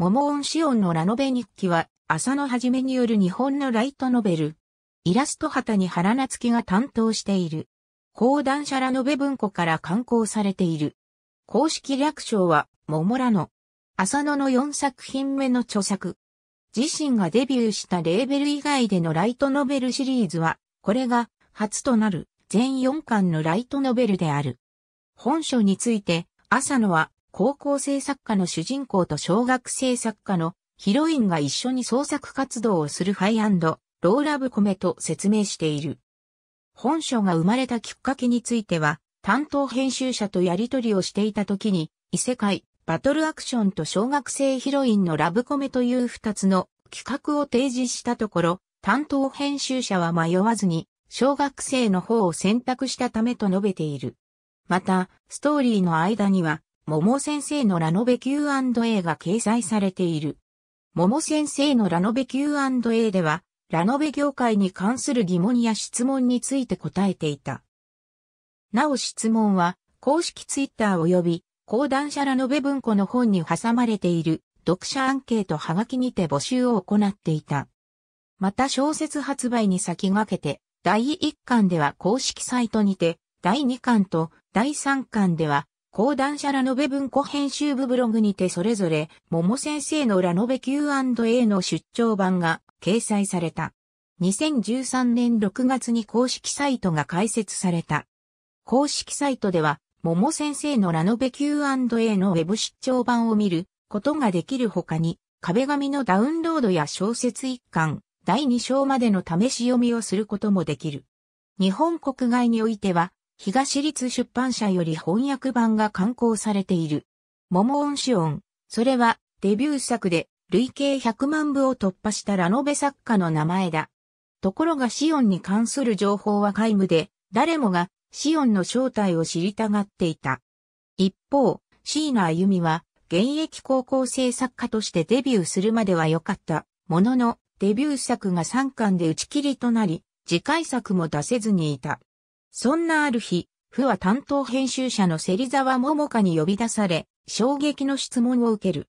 桃音シオンのラノベ日記は、浅野はじめによる日本のライトノベル。イラスト旗に原夏樹が担当している。講談社ラノベ文庫から刊行されている。公式略称は、桃ラノ。浅野の4作品目の著作。自身がデビューしたレーベル以外でのライトノベルシリーズは、これが初となる全4巻のライトノベルである。本書について、浅野は高校生作家の主人公と小学生作家のヒロインが一緒に創作活動をするハイローラブコメと説明している。本書が生まれたきっかけについては、担当編集者とやりとりをしていた時に、異世界、バトルアクションと小学生ヒロインのラブコメという二つの企画を提示したところ、担当編集者は迷わずに、小学生の方を選択したためと述べている。また、ストーリーの間には、桃先生のラノベ Q&A が掲載されている。桃先生のラノベ Q&A では、ラノベ業界に関する疑問や質問について答えていた。なお質問は、公式ツイッター及び、講談社ラノベ文庫の本に挟まれている、読者アンケートはがきにて募集を行っていた。また小説発売に先駆けて、第1巻では公式サイトにて、第2巻と第3巻では講談社ラノベ文庫編集部ブログにてそれぞれ、桃先生のラノベ Q&A の出張版が掲載された。2013年6月に公式サイトが開設された。公式サイトでは、桃先生のラノベ Q&A のウェブ出張版を見ることができる他に、壁紙のダウンロードや小説一巻、第2章までの試し読みをすることもできる。日本国外においては、東立出版社より翻訳版が刊行されている。桃音オ音、それはデビュー作で累計100万部を突破したラノベ作家の名前だ。ところがシオンに関する情報は皆無で、誰もがシオンの正体を知りたがっていた。一方、椎名歩美は現役高校生作家としてデビューするまでは良かった。ものの、デビュー作が3巻で打ち切りとなり、次回作も出せずにいた。そんなある日、フは担当編集者の芹沢桃香に呼び出され、衝撃の質問を受ける。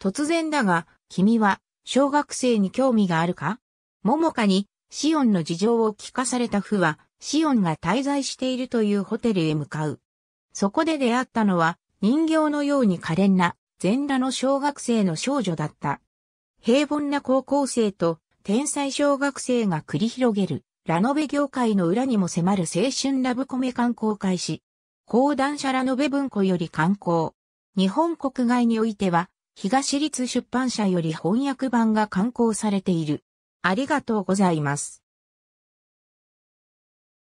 突然だが、君は、小学生に興味があるか桃香に、シオンの事情を聞かされたフは、シオンが滞在しているというホテルへ向かう。そこで出会ったのは、人形のように可憐な、全裸の小学生の少女だった。平凡な高校生と、天才小学生が繰り広げる、ラノベ業界の裏にも迫る青春ラブコメ観光開始。講談社ラノベ文庫より観光。日本国外においては、東立出版社より翻訳版が刊行されている。ありがとうございます。